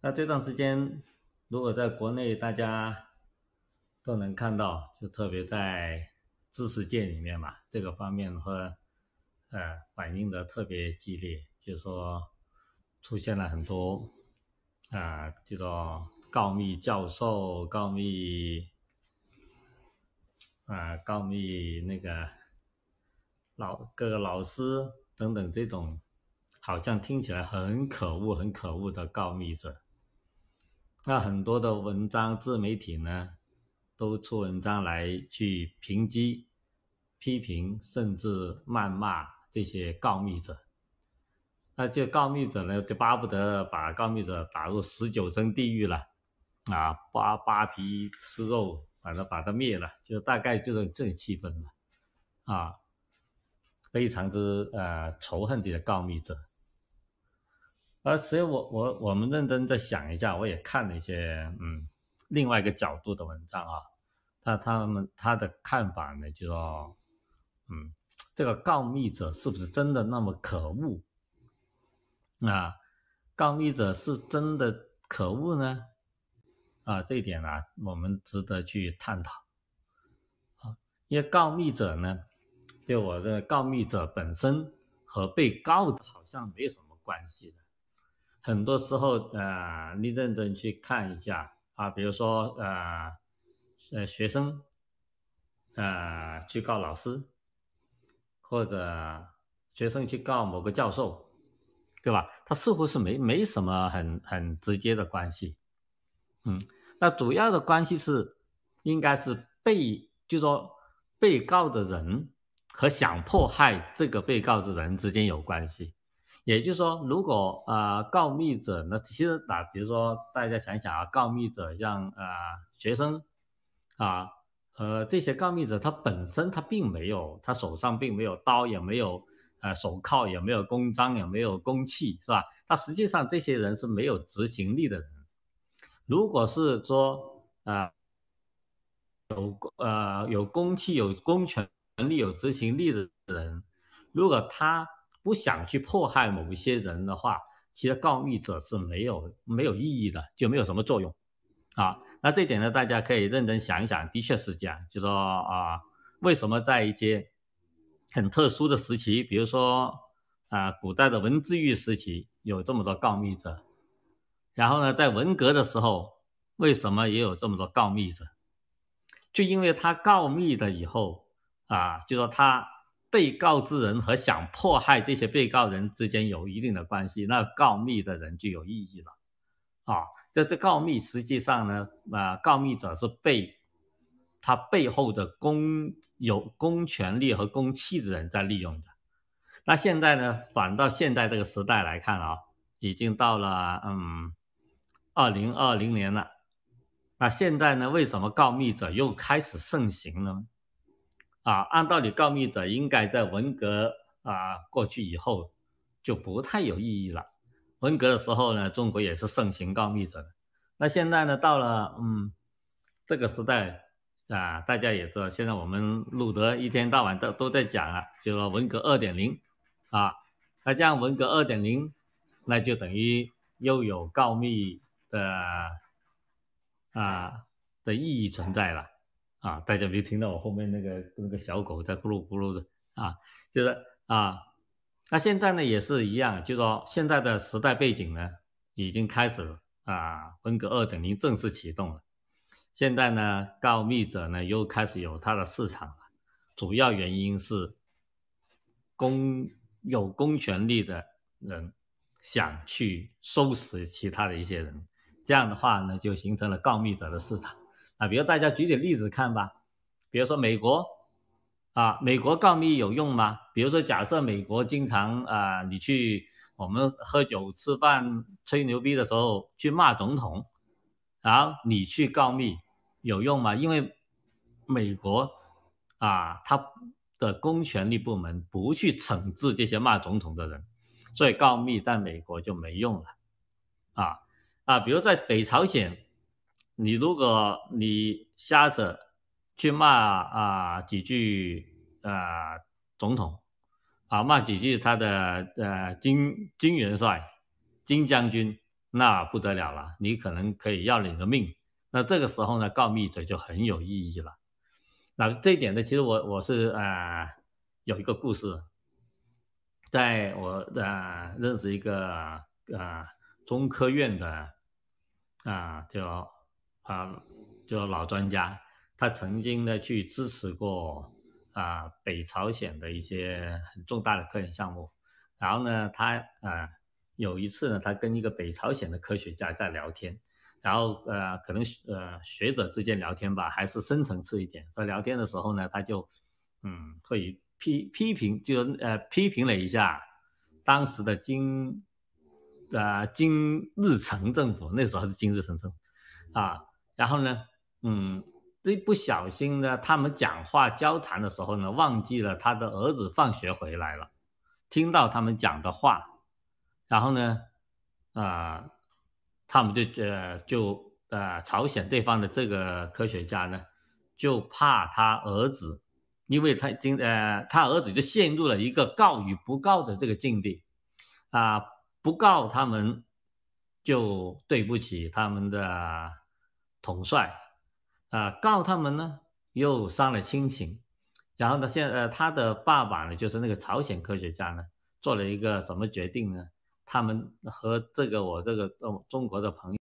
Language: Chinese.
那这段时间，如果在国内大家都能看到，就特别在知识界里面嘛，这个方面和呃反应的特别激烈，就说出现了很多啊，这种告密教授、告密啊、告密那个老各个老师等等，这种好像听起来很可恶、很可恶的告密者。那很多的文章自媒体呢，都出文章来去抨击、批评，甚至谩骂这些告密者。那就告密者呢，就巴不得把告密者打入十九层地狱了，啊，扒扒皮吃肉，把他把他灭了，就大概就是这气氛了，啊，非常之呃仇恨这些告密者。而所以，我我我们认真再想一下，我也看了一些嗯，另外一个角度的文章啊，他他们他的看法呢，就说，嗯，这个告密者是不是真的那么可恶？啊，告密者是真的可恶呢？啊，这一点呢，我们值得去探讨。啊，因为告密者呢，就我这告密者本身和被告好像没有什么关系的。很多时候，呃，你认真去看一下啊，比如说，呃，呃，学生，呃，去告老师，或者学生去告某个教授，对吧？他似乎是没没什么很很直接的关系，嗯，那主要的关系是，应该是被，就说被告的人和想迫害这个被告的人之间有关系。也就是说，如果啊告密者那其实打比如说大家想想啊，告密者像啊学生啊呃这些告密者，他本身他并没有，他手上并没有刀，也没有呃手铐，也没有公章，也没有公器，是吧？他实际上这些人是没有执行力的人。如果是说啊有呃有公器、有公权、力有执行力的人，如果他。不想去迫害某一些人的话，其实告密者是没有没有意义的，就没有什么作用，啊，那这点呢，大家可以认真想一想，的确是这样。就说啊，为什么在一些很特殊的时期，比如说啊，古代的文字狱时期有这么多告密者，然后呢，在文革的时候，为什么也有这么多告密者？就因为他告密了以后啊，就说他。被告之人和想迫害这些被告人之间有一定的关系，那告密的人就有意义了啊！这这告密实际上呢，啊，告密者是被他背后的公有公权力和公器的人在利用的。那现在呢，反到现在这个时代来看啊，已经到了嗯二零二零年了。那现在呢，为什么告密者又开始盛行呢？啊，按道理，告密者应该在文革啊过去以后就不太有意义了。文革的时候呢，中国也是盛行告密者。那现在呢，到了嗯这个时代啊，大家也知道，现在我们路德一天到晚都都在讲啊，就说文革二点零啊，那这样文革二点零，那就等于又有告密的啊的意义存在了。啊，大家没听到我后面那个那个小狗在咕噜咕噜的啊，就是啊，那现在呢也是一样，就说现在的时代背景呢，已经开始啊，温格二点零正式启动了。现在呢，告密者呢又开始有它的市场了，主要原因是公有公权力的人想去收拾其他的一些人，这样的话呢，就形成了告密者的市场。啊，比如大家举点例子看吧，比如说美国，啊，美国告密有用吗？比如说，假设美国经常啊，你去我们喝酒吃饭、吹牛逼的时候去骂总统，然后你去告密有用吗？因为美国啊，他的公权力部门不去惩治这些骂总统的人，所以告密在美国就没用了。啊啊，比如在北朝鲜。你如果你瞎扯，去骂啊几句啊总统啊骂几句他的呃金金元帅金将军那不得了了，你可能可以要你的命。那这个时候呢，告密者就很有意义了。那这一点呢，其实我我是啊有一个故事，在我啊认识一个啊中科院的啊叫。啊，就是老专家，他曾经呢去支持过啊北朝鲜的一些很重大的科研项目，然后呢，他呃有一次呢，他跟一个北朝鲜的科学家在聊天，然后呃可能呃学者之间聊天吧，还是深层次一点，在聊天的时候呢，他就嗯会批批评，就呃批评了一下当时的金啊金日成政府，那时候是金日成政府，啊。然后呢，嗯，一不小心呢，他们讲话交谈的时候呢，忘记了他的儿子放学回来了，听到他们讲的话，然后呢，啊，他们就呃就呃，朝鲜对方的这个科学家呢，就怕他儿子，因为他今呃，他儿子就陷入了一个告与不告的这个境地，啊，不告他们就对不起他们的。统帅，啊，告他们呢，又伤了亲情，然后呢，现呃，他的爸爸呢，就是那个朝鲜科学家呢，做了一个什么决定呢？他们和这个我这个中中国的朋友。